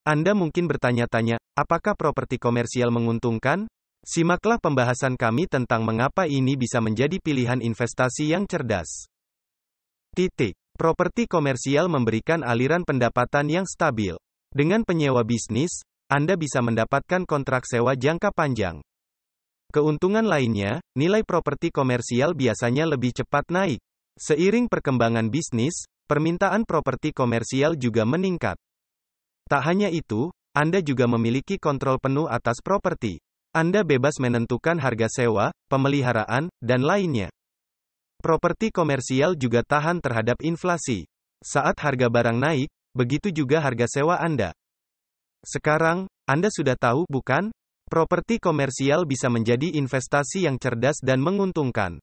Anda mungkin bertanya-tanya, apakah properti komersial menguntungkan? Simaklah pembahasan kami tentang mengapa ini bisa menjadi pilihan investasi yang cerdas. Titik. Properti komersial memberikan aliran pendapatan yang stabil. Dengan penyewa bisnis, Anda bisa mendapatkan kontrak sewa jangka panjang. Keuntungan lainnya, nilai properti komersial biasanya lebih cepat naik. Seiring perkembangan bisnis, permintaan properti komersial juga meningkat. Tak hanya itu, Anda juga memiliki kontrol penuh atas properti. Anda bebas menentukan harga sewa, pemeliharaan, dan lainnya. Properti komersial juga tahan terhadap inflasi. Saat harga barang naik, begitu juga harga sewa Anda. Sekarang, Anda sudah tahu, bukan? Properti komersial bisa menjadi investasi yang cerdas dan menguntungkan.